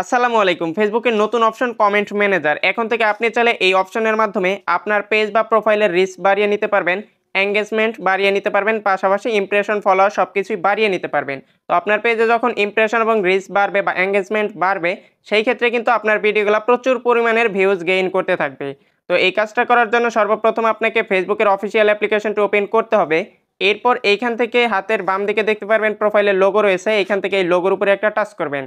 আসসালামু আলাইকুম ফেসবুকের নতুন অপশন কমেন্ট ম্যানেজার এখন থেকে আপনি চাইলে এই অপশনের মাধ্যমে আপনার পেজ বা প্রোফাইলের রিস্ক বাড়িয়ে নিতে পারবেন এঙ্গেজমেন্ট বাড়িয়ে নিতে পারবেন পাশাপাশি ইমপ্রেশন ফলোয়ার সব কিছুই বাড়িয়ে নিতে পারবেন তো আপনার পেজে যখন ইমপ্রেশন এবং রিস্ক বাড়বে বা এঙ্গেজমেন্ট বাড়বে সেই ক্ষেত্রে কিন্তু আপনার ভিডিওগুলো প্রচুর পরিমাণের ভিউজ গেইন করতে থাকবে তো এই কাজটা করার জন্য সর্বপ্রথম আপনাকে ফেসবুকের অফিসিয়াল অ্যাপ্লিকেশনটি ওপেন করতে হবে এরপর এইখান থেকে হাতের বাম দিকে দেখতে পারবেন প্রোফাইলের লোগো রয়েছে এখান থেকে এই লোগোর উপরে একটা টাচ করবেন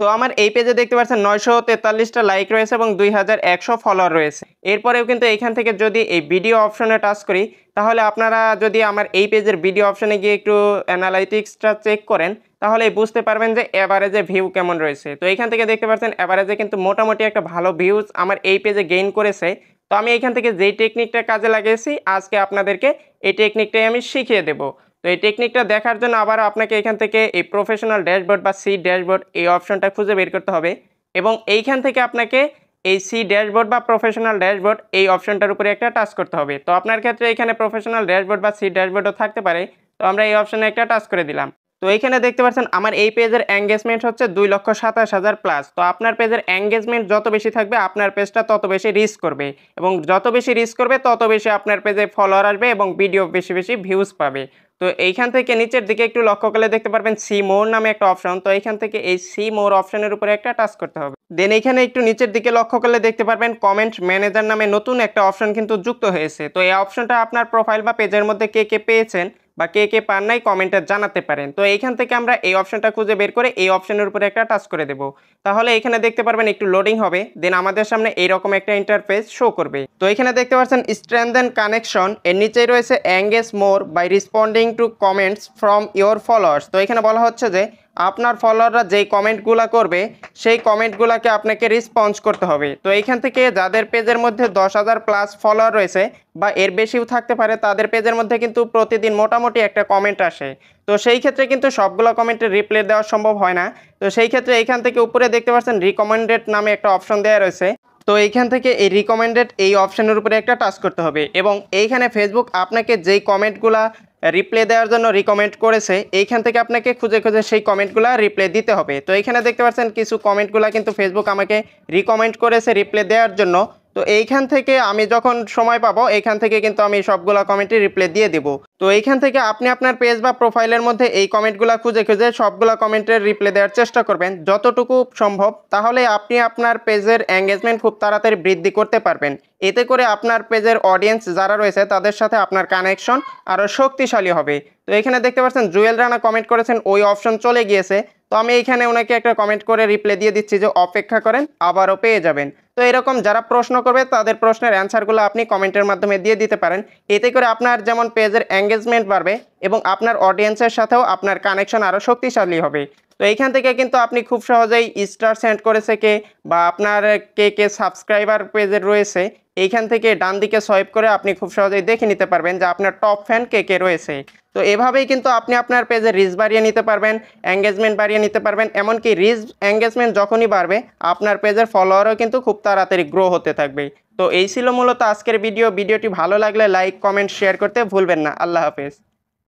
তো আমার এই পেজে দেখতে পাচ্ছেন নয়শো তেতাল্লিশটা লাইক রয়েছে এবং দুই হাজার একশো ফলোয়ার রয়েছে এরপরেও কিন্তু এইখান থেকে যদি এই ভিডিও অপশনে টাচ করি তাহলে আপনারা যদি আমার এই পেজের ভিডিও অপশনে গিয়ে একটু অ্যানালাইটিক্সটা চেক করেন তাহলে বুঝতে পারবেন যে অ্যাভারেজে ভিউ কেমন রয়েছে তো এইখান থেকে দেখতে পাচ্ছেন অ্যাভারেজে কিন্তু মোটামুটি একটা ভালো ভিউজ আমার এই পেজে গেইন করেছে তো আমি এইখান থেকে যেই টেকনিকটা কাজে লাগিয়েছি আজকে আপনাদেরকে এই টেকনিকটাই আমি শিখিয়ে দেবো তো এই টেকনিকটা দেখার জন্য আবার আপনাকে এখান থেকে এই প্রফেশনাল ড্যাশবোর্ড বা সি ড্যাশবোর্ড এই অপশনটা খুঁজে বের করতে হবে এবং এইখান থেকে আপনাকে এই সি ড্যাশবোর্ড বা প্রফেশনাল ড্যাশবোর্ড এই অপশনটার উপরে একটা টাচ করতে হবে তো আপনার ক্ষেত্রে এখানে প্রফেশনাল ড্যাশবোর্ড বা সি ড্যাশবোর্ডও থাকতে পারে তো আমরা এই অপশানে একটা টাচ করে দিলাম তো এইখানে দেখতে পাচ্ছেন আমার এই পেজের এঙ্গেজমেন্ট হচ্ছে দুই লক্ষ সাতাশ হাজার প্লাস তো আপনার পেজের এঙ্গেজমেন্ট যত বেশি থাকবে আপনার পেজটা তত বেশি রিচ করবে এবং যত বেশি রিচ করবে তত বেশি আপনার পেজে ফলোয়ার আসবে এবং ভিডিও বেশি বেশি ভিউজ পাবে তো এইখান থেকে নিচের দিকে একটু লক্ষ্য করলে দেখতে পারবেন সি মোর নামে একটা অপশন তো এইখান থেকে এই সি মোর অপশনের উপরে একটা টাচ করতে হবে দেন এখানে একটু নিচের দিকে লক্ষ্য করলে দেখতে পারবেন কমেন্ট ম্যানেজার নামে নতুন একটা অপশন কিন্তু যুক্ত হয়েছে তো এই অপশনটা আপনার প্রোফাইল বা পেজের মধ্যে কে কে পেয়েছেন বা কে কে পান নাই কমেন্টে জানাতে পারেন তো এইখান থেকে আমরা এই অপশনটা খুঁজে বের করে এই অপশনের উপরে একটা টাচ করে দেব তাহলে এখানে দেখতে পারবেন একটু লোডিং হবে দেন আমাদের সামনে এইরকম একটা ইন্টারফেস শো করবে তো এখানে দেখতে পাচ্ছেন স্ট্রেন্থেন কানেকশন এর নিচেই রয়েছে engage more by responding to comments from your followers তো এখানে বলা হচ্ছে যে আপনার ফলোয়াররা যেই কমেন্টগুলো করবে সেই কমেন্টগুলোকে আপনাকে রেসপন্স করতে হবে তো এইখান থেকে যাদের পেজের মধ্যে দশ হাজার প্লাস ফলোয়ার রয়েছে বা এর বেশিও থাকতে পারে তাদের পেজের মধ্যে কিন্তু প্রতিদিন মোটামুটি একটা কমেন্ট আসে তো সেই ক্ষেত্রে কিন্তু সবগুলো কমেন্টের রিপ্লাই দেওয়া সম্ভব হয় না তো সেই ক্ষেত্রে এইখান থেকে উপরে দেখতে পাচ্ছেন রিকমেন্ডেড নামে একটা অপশন দেওয়া রয়েছে তো এইখান থেকে এই রিকমেন্ডেড এই অপশানের উপরে একটা টাচ করতে হবে এবং এইখানে ফেসবুক আপনাকে যেই কমেন্টগুলা রিপ্লে দেওয়ার জন্য রিকমেন্ড করেছে এইখান থেকে আপনাকে খুঁজে খুঁজে সেই কমেন্টগুলো রিপ্লে দিতে হবে তো এখানে দেখতে পাচ্ছেন কিছু কমেন্টগুলো কিন্তু ফেসবুক আমাকে রিকমেন্ড করেছে রিপ্লে দেওয়ার জন্য তো এইখান থেকে আমি যখন সময় পাবো এইখান থেকে কিন্তু আমি সবগুলো কমেন্টে রিপ্লাই দিয়ে দিব তো এইখান থেকে আপনি আপনার পেজ বা প্রোফাইলের মধ্যে এই কমেন্টগুলো খুঁজে খুঁজে সবগুলো কমেন্টের রিপ্লাই দেওয়ার চেষ্টা করবেন যতটুকু সম্ভব তাহলে আপনি আপনার পেজের এঙ্গেজমেন্ট খুব তাড়াতাড়ি বৃদ্ধি করতে পারবেন এতে করে আপনার পেজের অডিয়েন্স যারা রয়েছে তাদের সাথে আপনার কানেকশন আরও শক্তিশালী হবে তো এখানে দেখতে পাচ্ছেন জুয়েল রানা কমেন্ট করেছেন ওই অপশন চলে গিয়েছে তো আমি এখানে ওনাকে একটা কমেন্ট করে রিপ্লাই দিয়ে দিচ্ছি যে অপেক্ষা করেন আবারও পেয়ে যাবেন তো এরকম যারা প্রশ্ন করবে তাদের প্রশ্নের অ্যান্সারগুলো আপনি কমেন্টের মাধ্যমে দিয়ে দিতে পারেন এতে করে আপনার যেমন পেজের এঙ্গেজমেন্ট বাড়বে এবং আপনার অডিয়েন্সের সাথেও আপনার কানেকশন আরও শক্তিশালী হবে তো এইখান থেকে কিন্তু আপনি খুব সহজেই স্টার সেন্ড করেছে কে বা আপনার কে কে সাবস্ক্রাইবার পেজে রয়েছে এইখান থেকে ডান দিকে সোয়েপ করে আপনি খুব সহজেই দেখে নিতে পারবেন যে আপনার টপ ফ্যান কে কে রয়েছে তো এভাবেই কিন্তু আপনি আপনার পেজে রিচ বাড়িয়ে নিতে পারবেন এঙ্গেজমেন্ট বাড়িয়ে নিতে পারবেন এমনকি রিচ এঙ্গেজমেন্ট যখনই বাড়বে আপনার পেজের ফলোয়ারও কিন্তু খুব তাড়াতাড়ি গ্রো হতে থাকবে তো এই ছিল মূলত আজকের ভিডিও ভিডিওটি ভালো লাগলে লাইক কমেন্ট শেয়ার করতে ভুলবেন না আল্লাহ হাফেজ